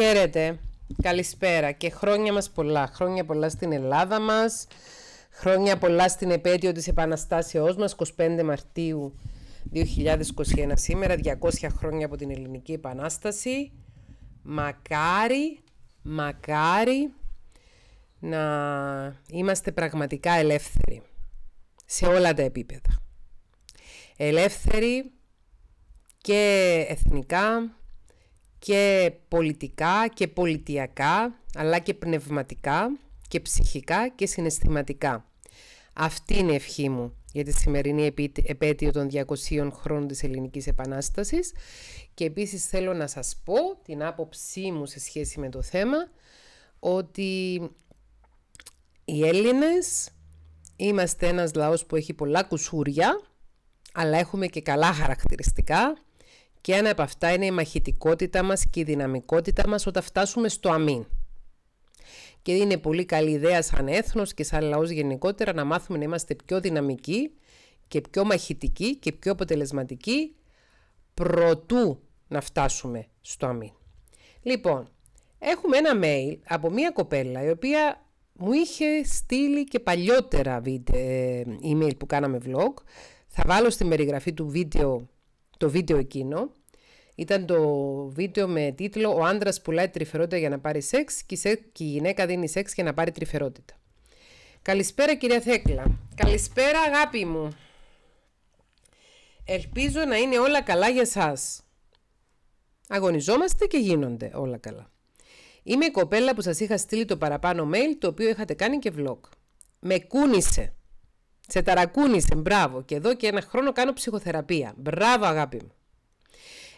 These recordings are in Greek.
Χαίρετε, καλησπέρα και χρόνια μας πολλά. Χρόνια πολλά στην Ελλάδα μας, χρόνια πολλά στην επέτειο της Επαναστάσεώς μας, 25 Μαρτίου 2021 σήμερα, 200 χρόνια από την Ελληνική Επανάσταση. Μακάρι, μακάρι να είμαστε πραγματικά ελεύθεροι σε όλα τα επίπεδα. Ελεύθεροι και εθνικά, και πολιτικά και πολιτιακά, αλλά και πνευματικά και ψυχικά και συναισθηματικά. Αυτή είναι η ευχή μου για τη σημερινή επέτειο των 200 χρόνων της Ελληνικής Επανάστασης και επίσης θέλω να σας πω την άποψή μου σε σχέση με το θέμα ότι οι Έλληνες είμαστε ένας λαός που έχει πολλά κουσούρια αλλά έχουμε και καλά χαρακτηριστικά και ένα από αυτά είναι η μαχητικότητά μας και η δυναμικότητά μας όταν φτάσουμε στο αμήν. Και είναι πολύ καλή ιδέα σαν έθνος και σαν λαός γενικότερα να μάθουμε να είμαστε πιο δυναμικοί και πιο μαχητικοί και πιο αποτελεσματικοί προτού να φτάσουμε στο αμήν. Λοιπόν, έχουμε ένα mail από μία κοπέλα η οποία μου είχε στείλει και παλιότερα ε, email που κάναμε vlog. Θα βάλω στην περιγραφή του βίντεο το βίντεο εκείνο ήταν το βίντεο με τίτλο «Ο άντρας πουλάει τρυφερότητα για να πάρει σεξ και η γυναίκα δίνει σεξ για να πάρει τρυφερότητα». Καλησπέρα κυρία Θέκλα. Καλησπέρα αγάπη μου. Ελπίζω να είναι όλα καλά για σας. Αγωνιζόμαστε και γίνονται όλα καλά. Είμαι η κοπέλα που σας είχα στείλει το παραπάνω mail, το οποίο είχατε κάνει και vlog. Με κούνησε. Σε ταρακούνησε, μπράβο. Και εδώ και ένα χρόνο κάνω ψυχοθεραπεία. Μπράβο αγάπη μου.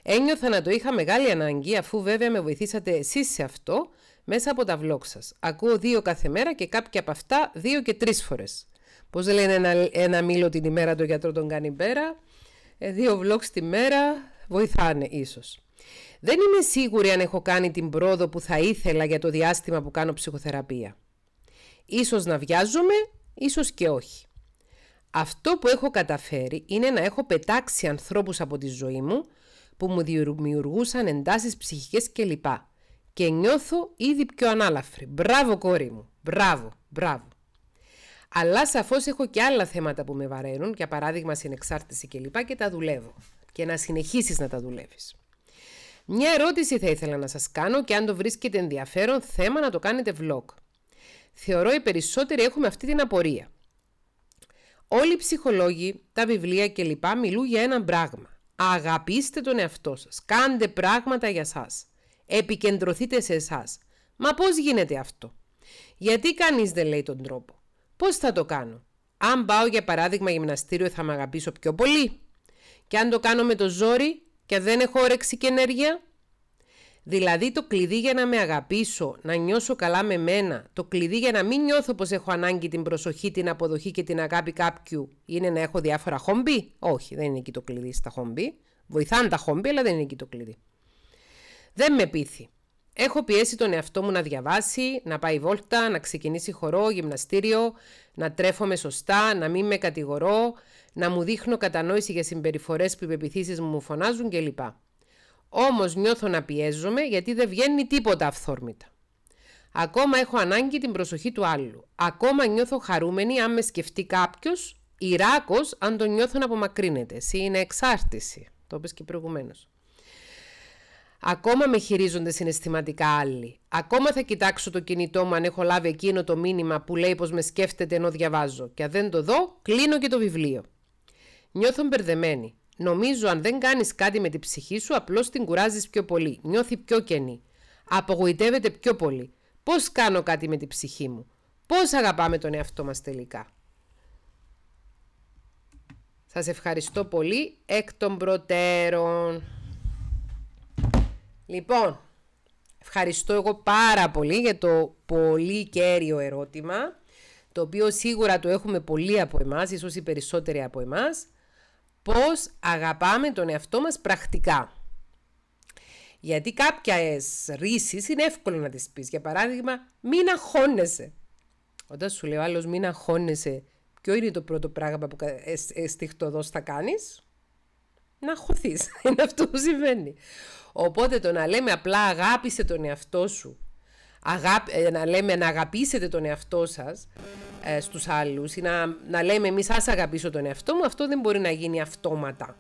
Ένιωθα να το είχα μεγάλη ανάγκη, αφού βέβαια με βοηθήσατε εσείς σε αυτό μέσα από τα vlog σας. Ακούω δύο κάθε μέρα και κάποια από αυτά δύο και τρεις φορές. Πώς λένε ένα, ένα μήλο την ημέρα το γιατρό τον κάνει πέρα. Ε, δύο vlogs τη μέρα βοηθάνε ίσως. Δεν είμαι σίγουρη αν έχω κάνει την πρόοδο που θα ήθελα για το διάστημα που κάνω ψυχοθεραπεία. Ίσως να βιάζομαι, ίσως και όχι. Αυτό που έχω καταφέρει είναι να έχω πετάξει ανθρώπους από τη ζωή μου που μου δημιουργούσαν εντάσεις ψυχικές κλπ. Και νιώθω ήδη πιο ανάλαφρη. Μπράβο κόρη μου, μπράβο, μπράβο. Αλλά σαφώς έχω και άλλα θέματα που με βαραίνουν, για παράδειγμα συνεξάρτηση κλπ. Και, τα δουλεύω. Και να συνεχίσεις να τα δουλεύεις. Μια ερώτηση θα ήθελα να σας κάνω και αν το βρίσκετε ενδιαφέρον θέμα να το κάνετε vlog. Θεωρώ οι περισσότεροι έχουμε αυτή την απορία. Όλοι οι ψυχολόγοι, τα βιβλία κλπ. μιλούν για ένα πράγμα. Αγαπήστε τον εαυτό σας. Κάντε πράγματα για σας. Επικεντρωθείτε σε εσάς. Μα πώς γίνεται αυτό. Γιατί κανείς δεν λέει τον τρόπο. Πώς θα το κάνω. Αν πάω για παράδειγμα γυμναστήριο θα με αγαπήσω πιο πολύ. Και αν το κάνω με το ζόρι και δεν έχω όρεξη και ενέργεια, Δηλαδή το κλειδί για να με αγαπήσω, να νιώσω καλά με μένα, το κλειδί για να μην νιώθω πως έχω ανάγκη την προσοχή, την αποδοχή και την αγάπη κάποιου είναι να έχω διάφορα χόμπι. Όχι, δεν είναι εκεί το κλειδί στα χόμπι. Βοηθάνε τα χόμπι, αλλά δεν είναι εκεί το κλειδί. Δεν με πείθει. Έχω πιέσει τον εαυτό μου να διαβάσει, να πάει βόλτα, να ξεκινήσει χορό, γυμναστήριο, να τρέφομαι σωστά, να μην με κατηγορώ, να μου δείχνω κατανόηση για συμπεριφορές που οι μου μου φωνάζουν κλπ. Όμως νιώθω να πιέζομαι γιατί δεν βγαίνει τίποτα αυθόρμητα. Ακόμα έχω ανάγκη την προσοχή του άλλου. Ακόμα νιώθω χαρούμενη αν με σκεφτεί κάποιος Ηράκο, αν τον νιώθω να απομακρύνεται. Εσύ είναι εξάρτηση. Το είπες και προηγουμένως. Ακόμα με χειρίζονται συναισθηματικά άλλοι. Ακόμα θα κοιτάξω το κινητό μου αν έχω λάβει εκείνο το μήνυμα που λέει πως με σκέφτεται ενώ διαβάζω. Και αν δεν το δω, κλείνω και το βιβλίο. Νιώθω μπερδεμένη. Νομίζω αν δεν κάνεις κάτι με την ψυχή σου, απλώς την κουράζεις πιο πολύ. Νιώθει πιο κενή. Απογοητεύεται πιο πολύ. Πώς κάνω κάτι με την ψυχή μου. Πώς αγαπάμε τον εαυτό μας τελικά. Σας ευχαριστώ πολύ εκ των προτέρων. Λοιπόν, ευχαριστώ εγώ πάρα πολύ για το πολύ κέριο ερώτημα, το οποίο σίγουρα το έχουμε πολλοί από εμάς, ίσως οι περισσότεροι από εμάς πώς αγαπάμε τον εαυτό μας πρακτικά. Γιατί κάποια ρίσεις είναι εύκολο να τις πεις. Για παράδειγμα, μην αγχώνεσαι. Όταν σου λέει ο άλλος μην αγχώνεσαι, ποιο είναι το πρώτο πράγμα που εστιχτοδός θα κάνεις? Να χωθείς. Είναι αυτό που συμβαίνει. Οπότε το να λέμε απλά αγάπησε τον εαυτό σου, ε, να λέμε να αγαπήσετε τον εαυτό σας, ε, στους άλλους ή να, να λέμε εμείς ας αγαπήσω τον εαυτό μου, αυτό δεν μπορεί να γίνει αυτόματα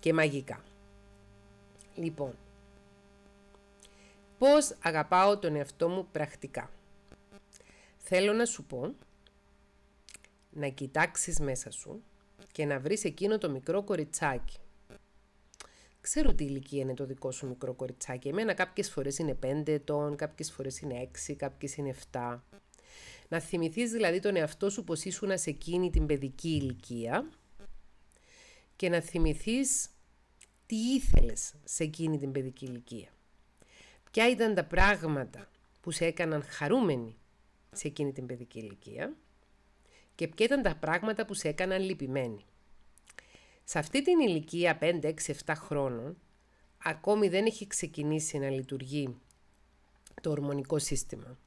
και μαγικά. Λοιπόν, πώς αγαπάω τον εαυτό μου πρακτικά. Θέλω να σου πω να κοιτάξεις μέσα σου και να βρεις εκείνο το μικρό κοριτσάκι. Ξέρω τι ηλικία είναι το δικό σου μικρό κοριτσάκι. Εμένα κάποιες φορές είναι 5 ετών, κάποιες φορές είναι 6, κάποιες είναι 7. Να θυμηθείς δηλαδή τον εαυτό σου πως ήσουν σε εκείνη την παιδική ηλικία και να θυμηθείς τι ήθελες σε εκείνη την παιδική ηλικία. Ποια ήταν τα πράγματα που σε έκαναν χαρούμενη σε εκείνη την παιδική ηλικία και ποια ήταν τα πράγματα που σε έκαναν λυπημένη. Σε αυτή την ηλικία 5, 6, 7 χρόνων ακόμη δεν έχει ξεκινήσει να λειτουργεί το ορμονικό σύστημα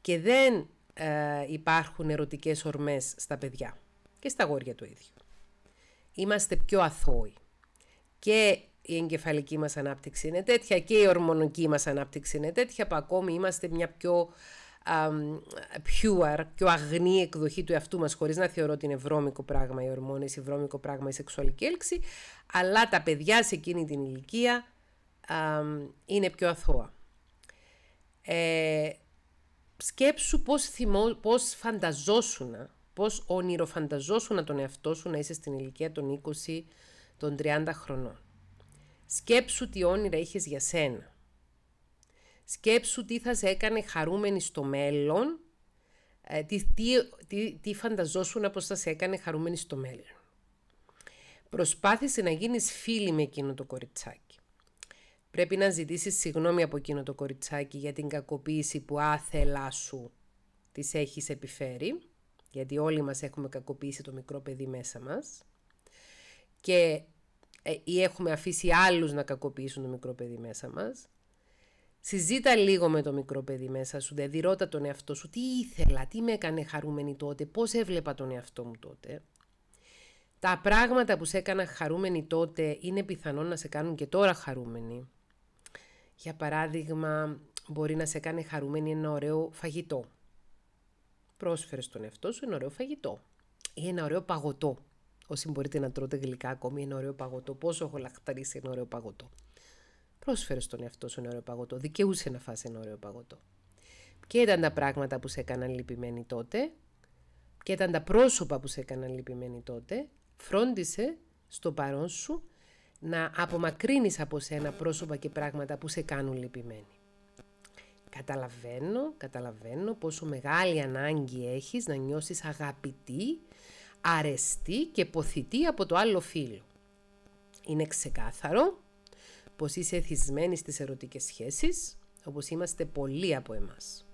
και δεν ε, υπάρχουν ερωτικές ορμές στα παιδιά και στα γόρια το ίδιο. Είμαστε πιο αθώοι και η εγκεφαλική μας ανάπτυξη είναι τέτοια και η ορμονική μας ανάπτυξη είναι τέτοια που ακόμη είμαστε μια πιο pure, πιο αγνή εκδοχή του εαυτού μας χωρίς να θεωρώ ότι είναι βρώμικο πράγμα οι ορμόνες ή βρώμικο πράγμα η σεξουαλική έλξη αλλά τα παιδιά σε εκείνη την ηλικία είναι πιο αθώα. Ε, σκέψου πώς, θυμώ, πώς φανταζόσουνα, πώς τον εαυτό σου να είσαι στην ηλικία των 20, των 30 χρονών. Σκέψου τι όνειρα είχες για σένα. Σκέψου τι θα σε έκανε χαρούμενη στο μέλλον, ε, τι, τι, τι φανταζόσουν πως θα σε έκανε χαρούμενη στο μέλλον. Προσπάθησε να γίνεις φίλη με εκείνο το κοριτσάκι. Πρέπει να ζητήσεις συγγνώμη από εκείνο το κοριτσάκι για την κακοποίηση που άθελά σου της έχεις επιφέρει. Γιατί όλοι μας έχουμε κακοποίησει το μικρό παιδί μέσα μας. Και ε, ή έχουμε αφήσει άλλους να κακοποιήσουν το μικρό παιδί μέσα μας. Συζήτα λίγο με το μικρό παιδί μέσα σου, δηλαδή ρώτα τον εαυτό σου τι ήθελα, τι με έκανε χαρούμενη τότε, πώς έβλεπα τον εαυτό μου τότε. Τα πράγματα που σε έκανα χαρούμενη τότε είναι πιθανόν να σε κάνουν και τώρα χαρούμενη. Για παράδειγμα, μπορεί να σε κάνει χαρούμενη ένα ωραίο φαγητό. Πρόσφερες στον εαυτό σου ένα ωραίο φαγητό ή ένα ωραίο παγωτό. Όσοι μπορείτε να τρώτε γλυκά ακόμη, ένα ωραίο παγωτό. Πόσο έχω λαχταρίσει ένα ωραίο παγωτό. Πρόσφερες στον εαυτό σου ένα ωραίο παγωτό. Δικαιούσε να φας ένα ωραίο παγωτό. Ποια ήταν τα πράγματα που σε έκαναν λυπημένη τότε. Ποια ήταν τα πρόσωπα που σε έκαναν λυπημένη τότε. Φρόντισε στο παρόν σου να απομακρύνεις από σένα πρόσωπα και πράγματα που σε κάνουν λυπημένη. Καταλαβαίνω, καταλαβαίνω πόσο μεγάλη ανάγκη έχεις να νιώσεις αγαπητή, αρεστή και ποθητή από το άλλο φίλο. Είναι ξεκάθαρο πως είσαι εθισμένη στις ερωτικές σχέσεις, όπως είμαστε πολλοί από εμάς.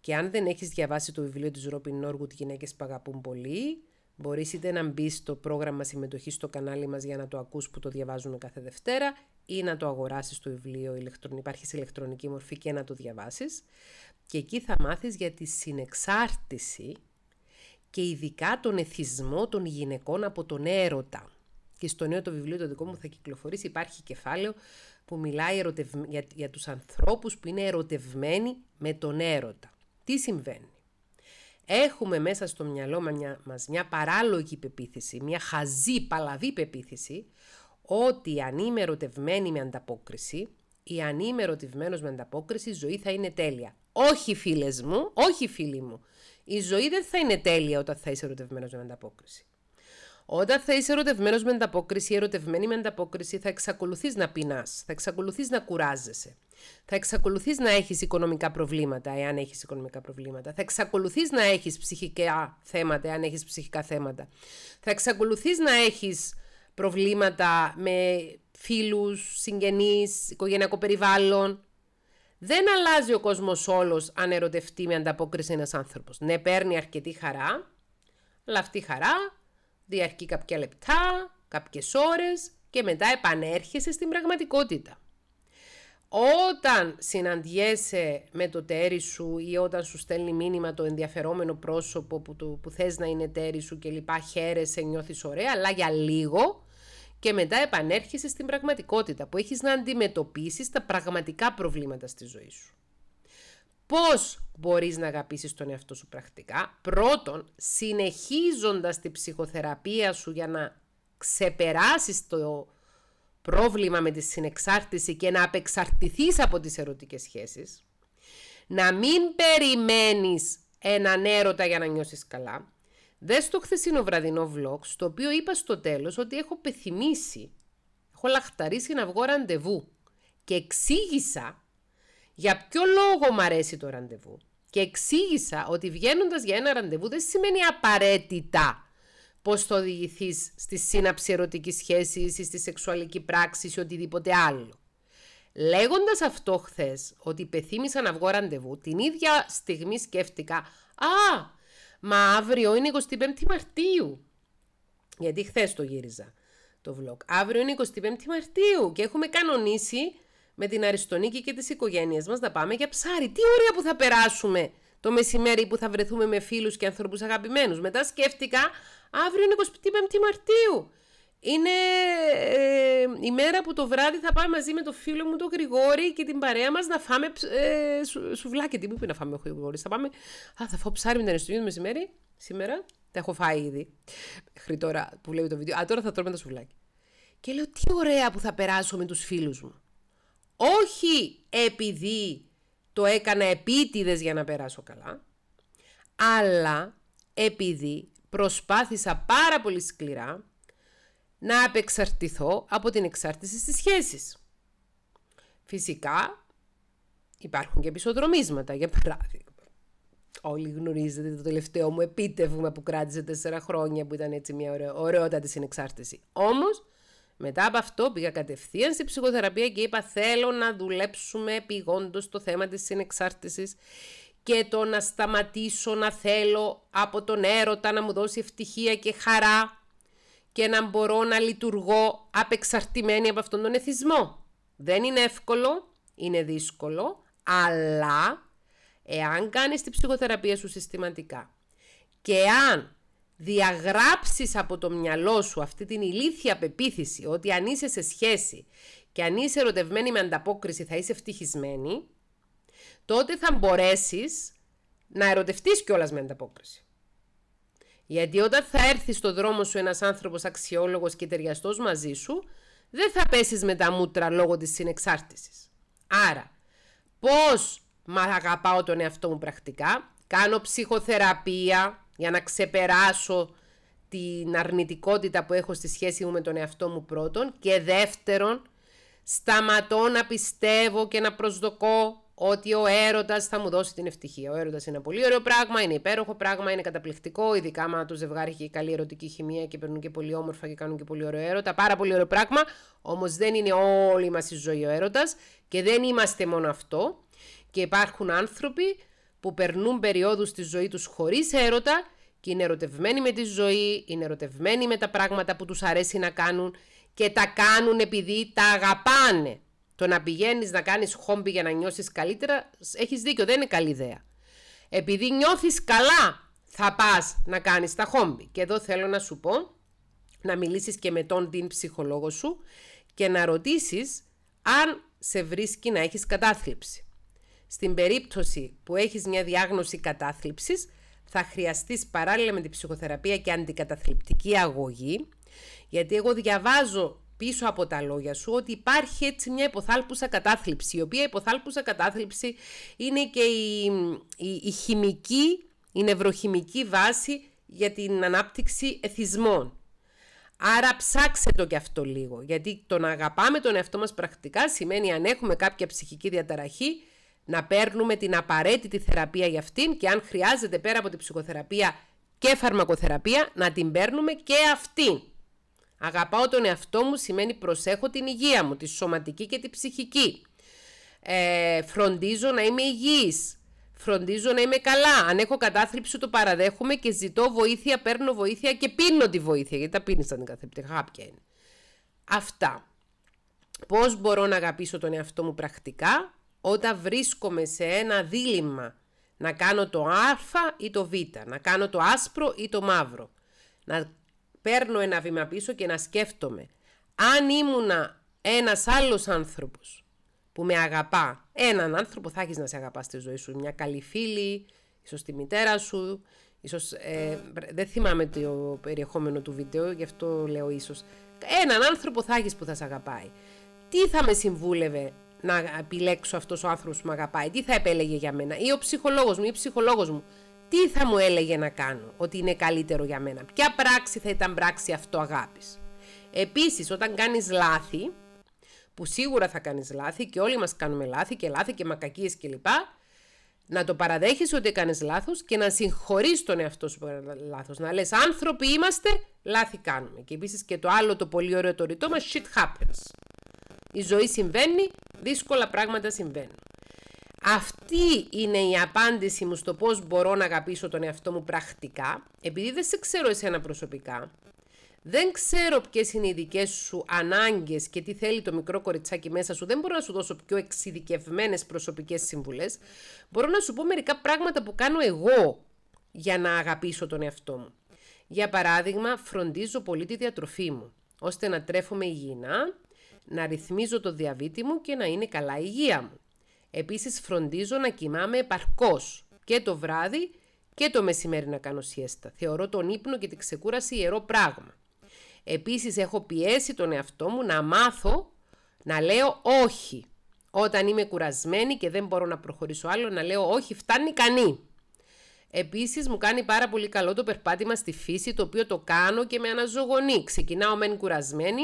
Και αν δεν έχεις διαβάσει το βιβλίο της Ρόπιν Νόργουτ «Γυναίκες που αγαπούν πολύ», Μπορείς είτε να μπεις στο πρόγραμμα συμμετοχής στο κανάλι μας για να το ακούς που το διαβάζουμε κάθε Δευτέρα ή να το αγοράσεις το βιβλίο, υπάρχει σε ηλεκτρονική μορφή και να το διαβάσεις. Και εκεί θα μάθεις για τη συνεξάρτηση και ειδικά τον εθισμό των γυναικών από τον έρωτα. Και στο νέο το βιβλίο το δικό μου θα κυκλοφορήσει υπάρχει κεφάλαιο που μιλάει ερωτευ... για, για τους ανθρώπους που είναι ερωτευμένοι με τον έρωτα. Τι συμβαίνει έχουμε μέσα στο μυαλό μας μια παράλογη πεποίθηση, μια χαζή παλαβή πεποίθηση, ότι αν είμαι ερωτευμένη με ανταπόκριση ή αν είμαι ερωτευμένος με ανταπόκριση, η ζωή θα είναι τέλεια. Όχι φίλες μου, όχι φίλοι μου. Η ζωή δεν θα είναι τέλεια όταν θα είσαι ερωτευμένος με ανταπόκριση. Όταν θα είσαι ερωτευμένος με ανταπόκριση, ερωτευμένη με ανταπόκριση, θα εξακολουθείς να πεινάς, θα εξακολουθείς να κουράζεσαι. Θα εξακολουθείς να έχεις οικονομικά προβλήματα, εάν έχεις οικονομικά προβλήματα. Θα εξακολουθείς να έχεις ψυχικά θέματα, εάν έχεις ψυχικά θέματα. Θα εξακολουθείς να έχεις προβλήματα με φίλους, συγγενείς, οικογενειακό περιβάλλον. Δεν αλλάζει ο κόσμος όλος αν ερωτευτεί με ανταπόκριση ένας άνθρωπος. Ναι, παίρνει αρκετή χαρά, αλλά αυτή η χαρά διαρκεί κάποια λεπτά, κάποιες ώρες και μετά επανέρχεσαι στην πραγματικότητα. Όταν συναντιέσαι με το τέρι σου ή όταν σου στέλνει μήνυμα το ενδιαφερόμενο πρόσωπο που, του, που θες να είναι τέρι σου και λοιπά, χαίρεσαι, νιώθεις ωραία, αλλά για λίγο και μετά επανέρχεσαι στην πραγματικότητα που έχεις να αντιμετωπίσεις τα πραγματικά προβλήματα στη ζωή σου. Πώς μπορείς να αγαπήσεις τον εαυτό σου πρακτικά. Πρώτον, συνεχίζοντας τη ψυχοθεραπεία σου για να ξεπεράσεις το πρόβλημα με τη συνεξάρτηση και να απεξαρτηθείς από τις ερωτικές σχέσεις. Να μην περιμένεις έναν έρωτα για να νιώσεις καλά. Δες το χθεσινό βραδινό vlog, στο οποίο είπα στο τέλος ότι έχω πεθυμίσει. Έχω λαχταρίσει να βγω ραντεβού και εξήγησα για ποιο λόγο μου αρέσει το ραντεβού. Και εξήγησα ότι βγαίνοντας για ένα ραντεβού δεν σημαίνει απαραίτητα πώς το οδηγηθείς στη σύναψη ερωτικής σχέσης ή στη σεξουαλική πράξη ή οτιδήποτε άλλο. Λέγοντας αυτό χθες, ότι υπεθύμησα να βγω ραντεβού, την ίδια στιγμή σκέφτηκα Α, μα αύριο είναι 25η Μαρτίου. Γιατί χθες το γύριζα το vlog. Αύριο είναι 25η Μαρτίου και έχουμε κανονίσει με την Αριστονίκη και τις οικογένειες μας να πάμε για ψάρι. Τι ωραία που θα περάσουμε το μεσημέρι που θα βρεθούμε με φίλους και ανθρώπους αγαπημένους. Μετά σκέφτηκα, αύριο είναι 25 Μαρτίου. Είναι ε, η μέρα που το βράδυ θα πάμε μαζί με το φίλο μου τον Γρηγόρη και την παρέα μας να φάμε ε, σου, σουβλάκι. Τι μου είπε να φάμε ο Γρηγόρης. Θα πάμε, α, θα φάω ψάρι με την Αριστονίκη το μεσημέρι σήμερα. Τα έχω φάει ήδη. Χρη τώρα που βλέπει το βίντεο. Α, τώρα θα τρώμε τα σουβλάκι. Και λέω τι ωραία που θα περάσω με τους φίλους μου όχι επειδή το έκανα επίτηδες για να περάσω καλά, αλλά επειδή προσπάθησα πάρα πολύ σκληρά να απεξαρτηθώ από την εξάρτηση στις σχέσεις. Φυσικά υπάρχουν και επισοδρομίσματα, για παράδειγμα. Όλοι γνωρίζετε το τελευταίο μου επίτευγμα που κράτησε τέσσερα χρόνια που ήταν έτσι μια ωραιότατη συνεξάρτηση. Όμως μετά από αυτό πήγα κατευθείαν στη ψυχοθεραπεία και είπα θέλω να δουλέψουμε πηγόντως το θέμα της συνεξάρτησης και το να σταματήσω να θέλω από τον έρωτα να μου δώσει ευτυχία και χαρά και να μπορώ να λειτουργώ απεξαρτημένη από αυτόν τον εθισμό. Δεν είναι εύκολο, είναι δύσκολο, αλλά εάν κάνεις τη ψυχοθεραπεία σου συστηματικά και αν διαγράψεις από το μυαλό σου αυτή την ηλίθια πεποίθηση ότι αν είσαι σε σχέση και αν είσαι ερωτευμένη με ανταπόκριση θα είσαι ευτυχισμένη, τότε θα μπορέσεις να ερωτευτείς κιόλας με ανταπόκριση. Γιατί όταν θα έρθει στο δρόμο σου ένας άνθρωπος αξιόλογος και ταιριαστός μαζί σου, δεν θα πέσεις με τα μούτρα λόγω της συνεξάρτησης. Άρα, πώς μα αγαπάω τον εαυτό μου πρακτικά, κάνω ψυχοθεραπεία, για να ξεπεράσω την αρνητικότητα που έχω στη σχέση μου με τον εαυτό μου πρώτον και δεύτερον σταματώ να πιστεύω και να προσδοκώ ότι ο έρωτας θα μου δώσει την ευτυχία. Ο έρωτας είναι ένα πολύ ωραίο πράγμα, είναι υπέροχο πράγμα, είναι καταπληκτικό. Ειδικά άμα το ζευγάρι έχει καλή ερωτική χημεία και παίρνουν και πολύ όμορφα και κάνουν και πολύ ωραίο έρωτα. Πάρα πολύ ωραίο πράγμα. Όμως δεν είναι όλη μας η ζωή ο έρωτας και δεν είμαστε μόνο αυτό. Και υπάρχουν άνθρωποι που περνούν περιόδους στη ζωή τους χωρίς έρωτα και είναι ερωτευμένοι με τη ζωή, είναι ερωτευμένοι με τα πράγματα που τους αρέσει να κάνουν και τα κάνουν επειδή τα αγαπάνε. Το να πηγαίνεις να κάνεις χόμπι για να νιώσεις καλύτερα, έχεις δίκιο, δεν είναι καλή ιδέα. Επειδή νιώθεις καλά, θα πας να κάνεις τα χόμπι. Και εδώ θέλω να σου πω να μιλήσεις και με τον την ψυχολόγο σου και να ρωτήσεις αν σε βρίσκει να έχεις κατάθλιψη. Στην περίπτωση που έχεις μια διάγνωση κατάθλιψης, θα χρειαστείς παράλληλα με την ψυχοθεραπεία και αντικαταθλιπτική αγωγή, γιατί εγώ διαβάζω πίσω από τα λόγια σου ότι υπάρχει έτσι μια υποθάλπουσα κατάθλιψη, η οποία υποθάλπουσα κατάθλιψη είναι και η, η, χημική, η νευροχημική βάση για την ανάπτυξη εθισμών. Άρα ψάξε το κι αυτό λίγο, γιατί το να αγαπάμε τον εαυτό μας πρακτικά σημαίνει αν έχουμε κάποια ψυχική διαταραχή, να παίρνουμε την απαραίτητη θεραπεία για αυτήν και αν χρειάζεται πέρα από την ψυχοθεραπεία και φαρμακοθεραπεία να την παίρνουμε και αυτή. Αγαπάω τον εαυτό μου σημαίνει προσέχω την υγεία μου, τη σωματική και τη ψυχική. Ε, φροντίζω να είμαι υγιής, φροντίζω να είμαι καλά. Αν έχω κατάθλιψη το παραδέχομαι και ζητώ βοήθεια, παίρνω βοήθεια και πίνω τη βοήθεια. Γιατί τα πίνεις σαν καταθλιπτικά, χάπια Αυτά. Πώς μπορώ να αγαπήσω τον εαυτό μου πρακτικά, όταν βρίσκομαι σε ένα δίλημα, να κάνω το α ή το β, να κάνω το άσπρο ή το μαύρο. Να παίρνω ένα βήμα πίσω και να σκέφτομαι. Αν ήμουνα ένας άλλος άνθρωπος που με αγαπά, έναν άνθρωπο θα έχεις να σε αγαπάς στη ζωή σου, μια καλή φίλη, ίσως τη μητέρα σου, ίσως, ε, δεν θυμάμαι το περιεχόμενο του βίντεο, γι' αυτό λέω ίσως, έναν άνθρωπο θα έχεις που θα σε αγαπάει. Τι θα με συμβούλευε να επιλέξω αυτός ο άνθρωπος που με αγαπάει, τι θα επέλεγε για μένα, ή ο ψυχολόγος μου ή η ο ψυχολογο μου η ο ψυχολογο μου, τι θα μου έλεγε να κάνω, ότι είναι καλύτερο για μένα, ποια πράξη θα ήταν πράξη αυτό αγάπη. Επίσης, όταν κάνεις λάθη, που σίγουρα θα κάνεις λάθη και όλοι μας κάνουμε λάθη και λάθη και μακακίες κλπ. Να το παραδέχεις ότι έκανες λάθος και να συγχωρείς τον εαυτό σου που έκανε λάθος. Να λες: Άνθρωποι είμαστε, λάθη κάνουμε. Και επίσης και το άλλο το πολύ ωραίο το ρητό μας: Shit happens. Η ζωή συμβαίνει, δύσκολα πράγματα συμβαίνουν. Αυτή είναι η απάντηση μου στο πώς μπορώ να αγαπήσω τον εαυτό μου πρακτικά, επειδή δεν σε ξέρω εσένα προσωπικά, δεν ξέρω ποιες είναι οι δικές σου ανάγκες και τι θέλει το μικρό κοριτσάκι μέσα σου. Δεν μπορώ να σου δώσω πιο εξειδικευμένες προσωπικές συμβουλέ. Μπορώ να σου πω μερικά πράγματα που κάνω εγώ για να αγαπήσω τον εαυτό μου. Για παράδειγμα, φροντίζω πολύ τη διατροφή μου, ώστε να τρέφω με υγιεινά, να ρυθμίζω το διαβήτη μου και να είναι καλά η υγεία μου. Επίσης φροντίζω να κοιμάμαι επαρκώς και το βράδυ και το μεσημέρι να κάνω σιέστα. Θεωρώ τον ύπνο και τη ξεκούραση ιερό πράγμα. Επίσης έχω πιέσει τον εαυτό μου να μάθω να λέω όχι. Όταν είμαι κουρασμένη και δεν μπορώ να προχωρήσω άλλο να λέω όχι φτάνει κανεί. Επίσης μου κάνει πάρα πολύ καλό το περπάτημα στη φύση το οποίο το κάνω και με αναζωογονεί. Ξεκινάω μεν κουρασμένη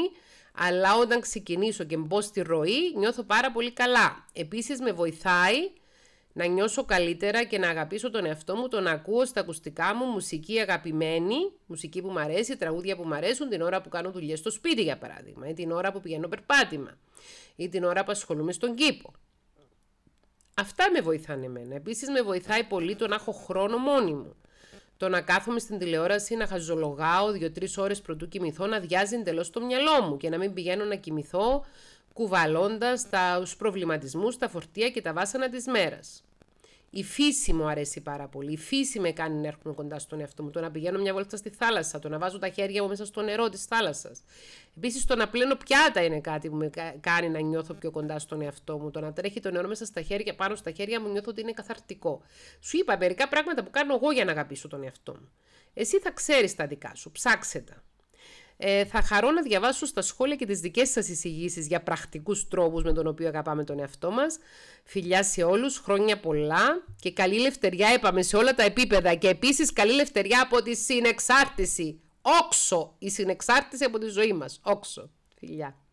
αλλά όταν ξεκινήσω και μπω στη ροή νιώθω πάρα πολύ καλά. Επίσης με βοηθάει να νιώσω καλύτερα και να αγαπήσω τον εαυτό μου, τον ακούω στα ακουστικά μου, μουσική αγαπημένη, μουσική που μου αρέσει, τραγούδια που μου αρέσουν, την ώρα που κάνω δουλειές στο σπίτι για παράδειγμα, ή την ώρα που πηγαίνω περπάτημα, ή την ώρα που ασχολούμαι στον κήπο. Αυτά με βοηθάνε εμένα. Επίσης με βοηθάει πολύ το να έχω χρόνο μόνη μου. Το να κάθομαι στην τηλεόραση, να χαζολογάω δύο-τρει ώρες πρωτού κοιμηθώ, να διάζει εντελώς το μυαλό μου και να μην πηγαίνω να κοιμηθώ κουβαλώντας τους προβληματισμούς, τα φορτία και τα βάσανα της μέρας. Η φύση μου αρέσει πάρα πολύ. Η φύση με κάνει να έρχομαι κοντά στον εαυτό μου. Το να πηγαίνω μια βόλτα στη θάλασσα, το να βάζω τα χέρια μου μέσα στο νερό της θάλασσας. Επίσης, το να πλένω πιάτα είναι κάτι που με κάνει να νιώθω πιο κοντά στον εαυτό μου. Το να τρέχει το νερό μέσα στα χέρια, πάνω στα χέρια μου, νιώθω ότι είναι καθαρτικό. Σου είπα μερικά πράγματα που κάνω εγώ για να αγαπήσω τον εαυτό μου. Εσύ θα ξέρεις τα δικά σου, ψάξε τα. Ε, θα χαρώ να διαβάσω στα σχόλια και τις δικές σας εισηγήσεις για πρακτικούς τρόπους με τον οποίο αγαπάμε τον εαυτό μας. Φιλιά σε όλους, χρόνια πολλά και καλή ελευθεριά, είπαμε σε όλα τα επίπεδα. Και επίσης καλή ελευθεριά από τη συνεξάρτηση όξο η συνεξάρτηση από τη ζωή μας. Όξο. Φιλιά.